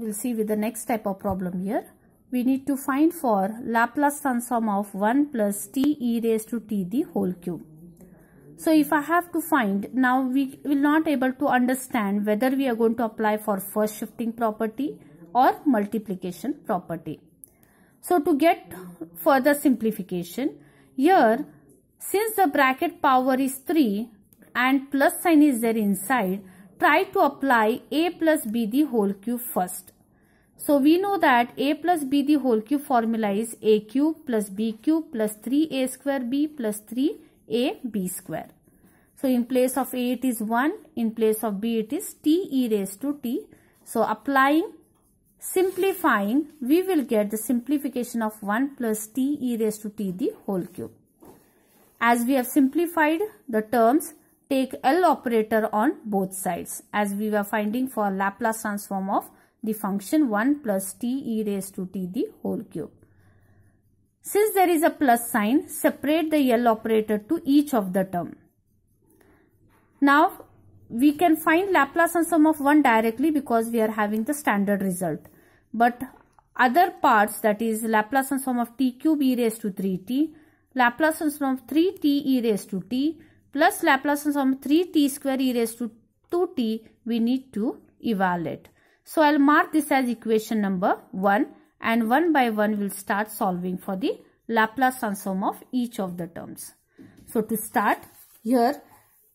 we'll see with the next type of problem here. We need to find for Laplace transform of 1 plus t e raised to t the whole cube. So if I have to find, now we will not able to understand whether we are going to apply for first shifting property or multiplication property. So to get further simplification, here since the bracket power is 3 and plus sign is there inside, try to apply a plus b the whole cube first. So we know that a plus b the whole cube formula is a cube plus b cube plus 3a square b plus 3ab square. So in place of a it is 1, in place of b it is t e raised to t. So applying, simplifying, we will get the simplification of 1 plus t e raised to t the whole cube. As we have simplified the terms, take L operator on both sides as we were finding for Laplace transform of the function 1 plus t e raised to t the whole cube. Since there is a plus sign, separate the L operator to each of the term. Now, we can find Laplace transform of 1 directly because we are having the standard result. But other parts that is Laplace transform of t cube e raised to 3t, Laplace transform of 3t e raised to t, plus Laplace transform 3t square e raised to 2t we need to evaluate. So I'll mark this as equation number 1 and one by one we'll start solving for the Laplace transform of each of the terms. So to start here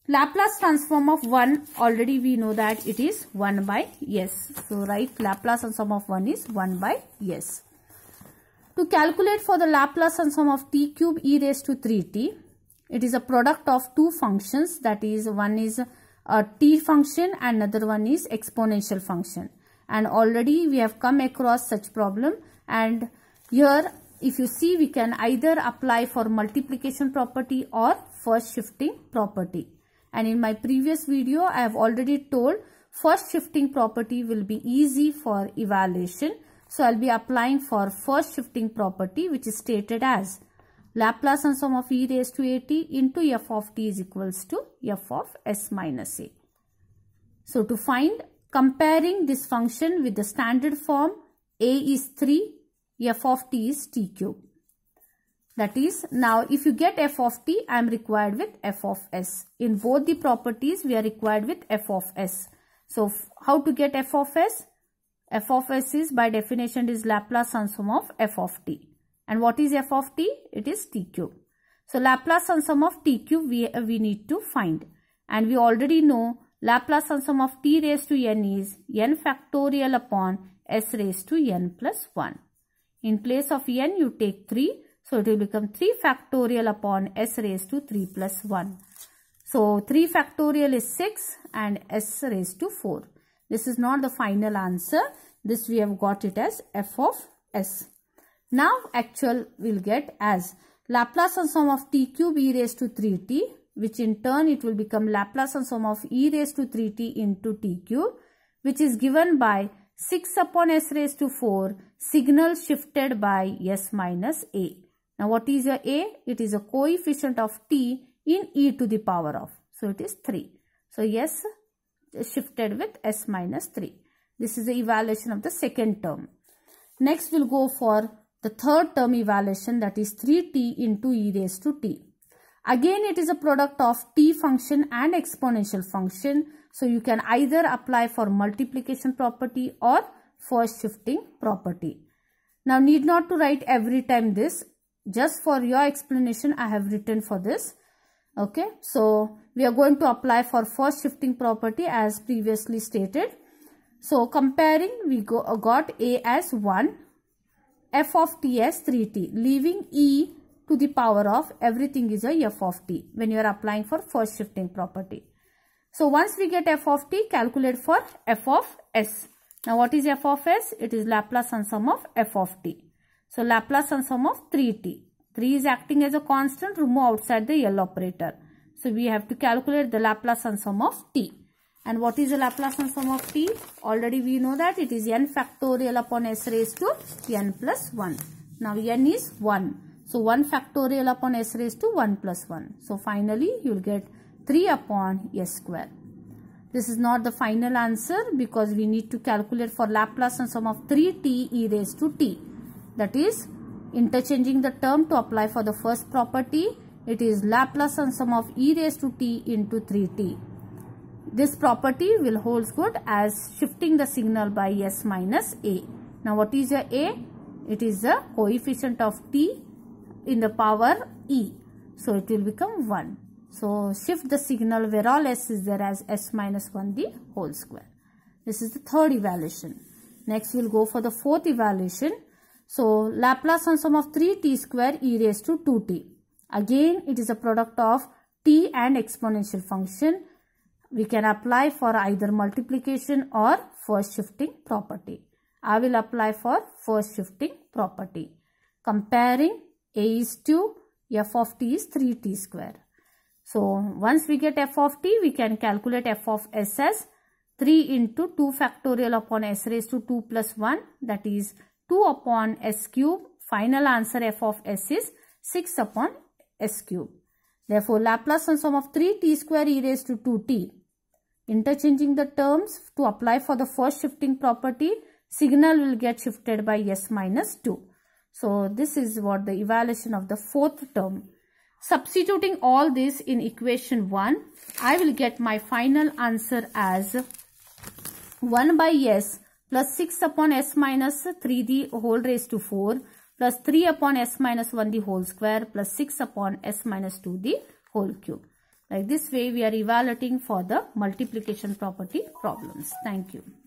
Laplace transform of 1 already we know that it is 1 by s. So write Laplace transform of 1 is 1 by s. To calculate for the Laplace transform of t cube e raised to 3t it is a product of two functions that is one is a t function and another one is exponential function. And already we have come across such problem and here if you see we can either apply for multiplication property or first shifting property. And in my previous video I have already told first shifting property will be easy for evaluation. So I'll be applying for first shifting property which is stated as Laplace and sum of e raised to at into f of t is equals to f of s minus a. So to find comparing this function with the standard form a is 3, f of t is t cube. That is now if you get f of t I am required with f of s. In both the properties we are required with f of s. So how to get f of s? f of s is by definition is Laplace sum of f of t. And what is f of t? It is t cube. So Laplace transform of t cube we, uh, we need to find. And we already know Laplace transform of t raised to n is n factorial upon s raised to n plus 1. In place of n you take 3. So it will become 3 factorial upon s raised to 3 plus 1. So 3 factorial is 6 and s raised to 4. This is not the final answer. This we have got it as f of s. Now actual will get as Laplace sum of t cube e raised to 3t which in turn it will become Laplace sum of e raised to 3t into t cube which is given by 6 upon s raised to 4 signal shifted by s minus a. Now what is your a? It is a coefficient of t in e to the power of. So it is 3. So s shifted with s minus 3. This is the evaluation of the second term. Next we'll go for the third term evaluation that is 3t into e raised to t. Again, it is a product of t function and exponential function. So, you can either apply for multiplication property or first shifting property. Now, need not to write every time this. Just for your explanation, I have written for this. Okay, so we are going to apply for first shifting property as previously stated. So, comparing, we go, got A as 1 f of t as 3t leaving e to the power of everything is a f of t when you are applying for first shifting property. So once we get f of t calculate for f of s. Now what is f of s? It is Laplace and sum of f of t. So Laplace and sum of 3t. 3 is acting as a constant remove outside the L operator. So we have to calculate the Laplace and sum of t. And what is the Laplace transform of t? Already we know that it is n factorial upon s raised to n plus 1. Now n is 1. So 1 factorial upon s raised to 1 plus 1. So finally you will get 3 upon s square. This is not the final answer because we need to calculate for Laplace transform of 3t e raised to t. That is interchanging the term to apply for the first property. It is Laplace transform of e raised to t into 3t this property will holds good as shifting the signal by S minus A. Now what is a A? It is the coefficient of T in the power E. So it will become 1. So shift the signal where all S is there as S minus 1 the whole square. This is the third evaluation. Next we'll go for the fourth evaluation. So Laplace transform of 3t square e raised to 2t. Again it is a product of t and exponential function we can apply for either multiplication or first shifting property. I will apply for first shifting property. Comparing a is 2, f of t is 3t square. So, once we get f of t, we can calculate f of s as 3 into 2 factorial upon s raised to 2 plus 1 that is 2 upon s cube. Final answer f of s is 6 upon s cube. Therefore, Laplace transform of 3t square e raised to 2t. Interchanging the terms to apply for the first shifting property, signal will get shifted by s minus 2. So, this is what the evaluation of the fourth term. Substituting all this in equation 1, I will get my final answer as 1 by s plus 6 upon s minus 3d whole raised to 4 plus 3 upon s minus 1 the whole square plus 6 upon s minus 2 the whole cube. Like this way we are evaluating for the multiplication property problems. Thank you.